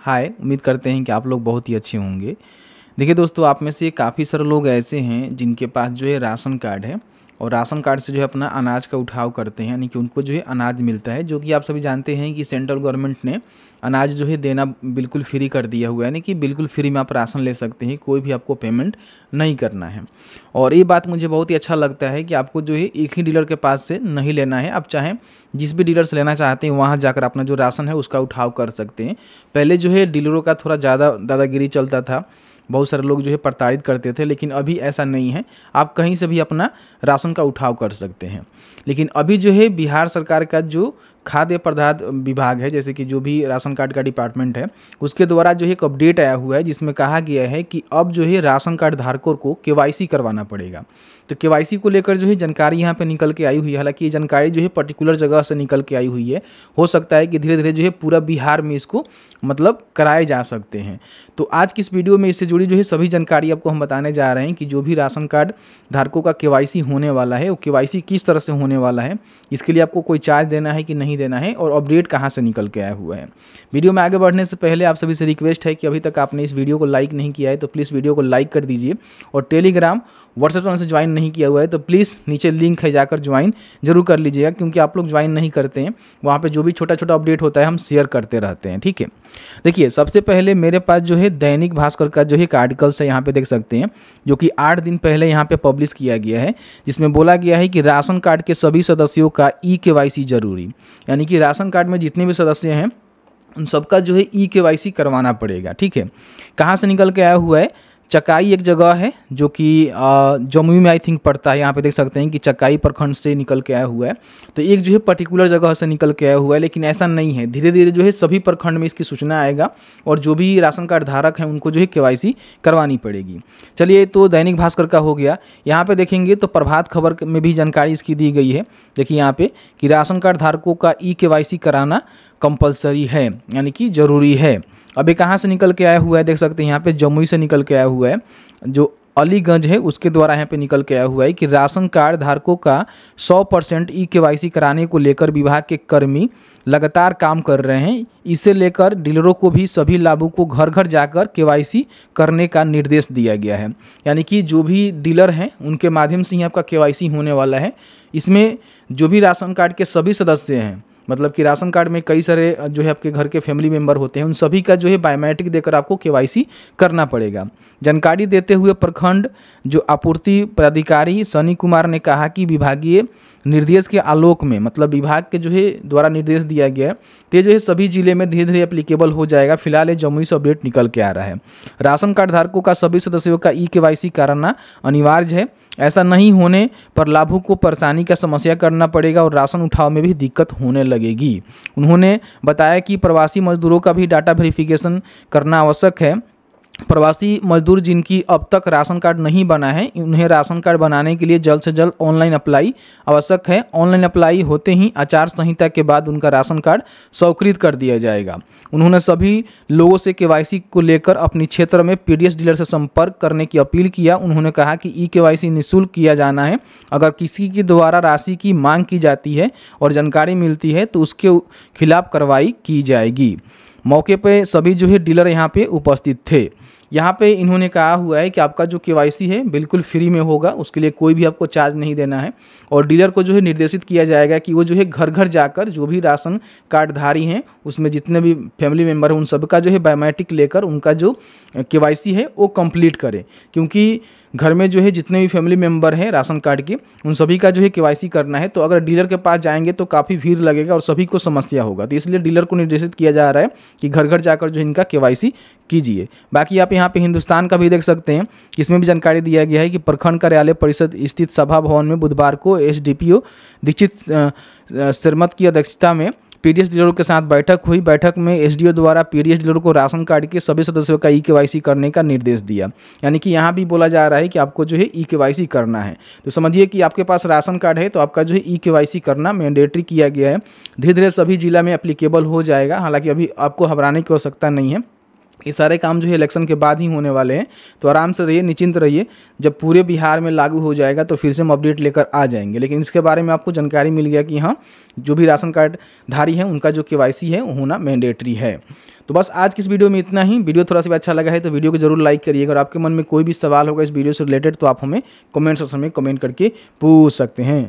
हाय उम्मीद करते हैं कि आप लोग बहुत ही अच्छे होंगे देखिए दोस्तों आप में से काफ़ी सारे लोग ऐसे हैं जिनके पास जो है राशन कार्ड है और राशन कार्ड से जो है अपना अनाज का उठाव करते हैं यानी कि उनको जो है अनाज मिलता है जो कि आप सभी जानते हैं कि सेंट्रल गवर्नमेंट ने अनाज जो है देना बिल्कुल फ्री कर दिया हुआ है यानी कि बिल्कुल फ्री में आप राशन ले सकते हैं कोई भी आपको पेमेंट नहीं करना है और ये बात मुझे बहुत ही अच्छा लगता है कि आपको जो है एक ही डीलर के पास से नहीं लेना है आप चाहें जिस भी डीलर से लेना चाहते हैं वहाँ जाकर अपना जो राशन है उसका उठाव कर सकते हैं पहले जो है डीलरों का थोड़ा ज़्यादा दादागिरी चलता था बहुत सारे लोग जो है प्रताड़ित करते थे लेकिन अभी ऐसा नहीं है आप कहीं से भी अपना राशन का उठाव कर सकते हैं लेकिन अभी जो है बिहार सरकार का जो खाद्य पदार्थ विभाग है जैसे कि जो भी राशन कार्ड का डिपार्टमेंट है उसके द्वारा जो एक अपडेट आया हुआ है जिसमें कहा गया है कि अब जो है राशन कार्ड धारकों को के करवाना पड़ेगा तो के को लेकर जो है जानकारी यहाँ पर निकल के आई हुई है हालांकि ये जानकारी जो है पर्टिकुलर जगह से निकल के आई हुई है हो सकता है कि धीरे धीरे जो है पूरा बिहार में इसको मतलब कराए जा सकते हैं तो आज की इस वीडियो में इससे जुड़ी जो है सभी जानकारी आपको हम बताने जा रहे हैं कि जो भी राशन कार्ड धारकों का के होने वाला है वो के किस तरह से होने वाला है इसके लिए आपको कोई चार्ज देना है कि नहीं देना है और अपडेट कहाँ से निकल के आया हुआ है वीडियो में आगे बढ़ने से पहले आप सभी से रिक्वेस्ट है कि अभी तक आपने इस वीडियो को लाइक नहीं किया है तो प्लीज़ वीडियो को लाइक कर दीजिए और टेलीग्राम व्हाट्सएप से ज्वाइन नहीं किया हुआ है तो प्लीज़ नीचे लिंक है जाकर ज्वाइन जरूर कर लीजिएगा क्योंकि आप लोग ज्वाइन नहीं करते हैं वहाँ पर जो भी छोटा छोटा अपडेट होता है हम शेयर करते रहते हैं ठीक है देखिए सबसे पहले मेरे पास जो है दैनिक भास्कर का जो है एक आर्टिकल्स है यहाँ पर देख सकते हैं जो कि आठ दिन पहले यहाँ पर पब्लिश किया गया है जिसमें बोला गया है कि राशन कार्ड के सभी सदस्यों का ई के जरूरी यानी कि राशन कार्ड में जितने भी सदस्य हैं उन सबका जो है ई के वाई सी करवाना पड़ेगा ठीक है कहाँ से निकल के आया हुआ है चकाई एक जगह है जो कि जमुई में आई थिंक पड़ता है यहाँ पे देख सकते हैं कि चकाई प्रखंड से निकल के आया हुआ है तो एक जो है पर्टिकुलर जगह से निकल के आया हुआ है लेकिन ऐसा नहीं है धीरे धीरे जो है सभी प्रखंड में इसकी सूचना आएगा और जो भी राशन कार्ड धारक हैं उनको जो है के करवानी पड़ेगी चलिए तो दैनिक भास्कर का हो गया यहाँ पर देखेंगे तो प्रभात खबर में भी जानकारी इसकी दी गई है देखिए यहाँ पर कि राशन कार्ड धारकों का ई के कराना कंपलसरी है यानी कि ज़रूरी है अभी कहाँ से निकल के आया हुआ है देख सकते हैं यहाँ पे जमुई से निकल के आया हुआ है जो अलीगंज है उसके द्वारा यहाँ पे निकल के आया हुआ है कि राशन कार्ड धारकों का 100 परसेंट ई के कराने को लेकर विभाग के कर्मी लगातार काम कर रहे हैं इसे लेकर डीलरों को भी सभी लाभों को घर घर जाकर के करने का निर्देश दिया गया है यानी कि जो भी डीलर हैं उनके माध्यम से ही आपका के होने वाला है इसमें जो भी राशन कार्ड के सभी सदस्य हैं मतलब कि राशन कार्ड में कई सारे जो है आपके घर के फैमिली मेम्बर होते हैं उन सभी का जो है बायोमेट्रिक देकर आपको के करना पड़ेगा जानकारी देते हुए प्रखंड जो आपूर्ति पदाधिकारी सनी कुमार ने कहा कि विभागीय निर्देश के आलोक में मतलब विभाग के जो है द्वारा निर्देश दिया गया है तो जो है सभी जिले में धीरे धीरे एप्लीकेबल हो जाएगा फिलहाल ये जमुई से अपडेट निकल के आ रहा है राशन कार्ड धारकों का सभी सदस्यों का ई के वाई सी कराना अनिवार्य है ऐसा नहीं होने पर लाभुक को परेशानी का समस्या करना पड़ेगा और राशन उठाव में भी दिक्कत होने लगेगी उन्होंने बताया कि प्रवासी मजदूरों का भी डाटा वेरिफिकेशन करना आवश्यक है प्रवासी मजदूर जिनकी अब तक राशन कार्ड नहीं बना है उन्हें राशन कार्ड बनाने के लिए जल्द से जल्द ऑनलाइन अप्लाई आवश्यक है ऑनलाइन अप्लाई होते ही आचार संहिता के बाद उनका राशन कार्ड स्वीकृत कर दिया जाएगा उन्होंने सभी लोगों से के को लेकर अपने क्षेत्र में पी डीलर से संपर्क करने की अपील किया उन्होंने कहा कि ई के वाई निःशुल्क किया जाना है अगर किसी के द्वारा राशि की मांग की जाती है और जानकारी मिलती है तो उसके खिलाफ कार्रवाई की जाएगी मौके पे सभी जो है डीलर यहाँ पे उपस्थित थे यहाँ पे इन्होंने कहा हुआ है कि आपका जो के है बिल्कुल फ्री में होगा उसके लिए कोई भी आपको चार्ज नहीं देना है और डीलर को जो है निर्देशित किया जाएगा कि वो जो है घर घर जाकर जो भी राशन कार्डधारी हैं उसमें जितने भी फैमिली मेम्बर हैं उन सबका जो है बायोमेट्रिक लेकर उनका जो के है वो कंप्लीट करें क्योंकि घर में जो है जितने भी फैमिली मेम्बर हैं राशन कार्ड के उन सभी का जो है के करना है तो अगर डीलर के पास जाएंगे तो काफ़ी भीड़ लगेगा और सभी को समस्या होगा तो इसलिए डीलर को निर्देशित किया जा रहा है कि घर घर जाकर जो इनका के कीजिए बाकी आप यहाँ पर हिंदुस्तान का भी देख सकते हैं इसमें भी जानकारी दिया गया है कि प्रखंड कार्यालय परिषद स्थित सभा भवन में बुधवार को एस दीक्षित शर्मत की अध्यक्षता में पीडीएस डीलरों के साथ बैठक हुई बैठक में एसडीओ द्वारा पीडीएस डीलरों को राशन कार्ड के सभी सदस्यों का ई के करने का निर्देश दिया यानी कि यहाँ भी बोला जा रहा है कि आपको जो है ई के करना है तो समझिए कि आपके पास राशन कार्ड है तो आपका जो है ई के करना मैंडेटरी किया गया है धीरे धीरे सभी जिला में अप्लीकेबल हो जाएगा हालाँकि अभी आपको घबराने की आवश्यकता नहीं है ये सारे काम जो है इलेक्शन के बाद ही होने वाले हैं तो आराम से रहिए निश्चिंत रहिए जब पूरे बिहार में लागू हो जाएगा तो फिर से हम अपडेट लेकर आ जाएंगे लेकिन इसके बारे में आपको जानकारी मिल गया कि हाँ जो भी राशन कार्ड धारी है उनका जो के है होना मैंडेटरी है तो बस आज की इस वीडियो में इतना ही वीडियो थोड़ा सा अच्छा लगा है तो वीडियो को जरूर लाइक करिएगा और आपके मन में कोई भी सवाल होगा इस वीडियो से रिलेटेड तो आप हमें कमेंट सेक्शन में कमेंट करके पूछ सकते हैं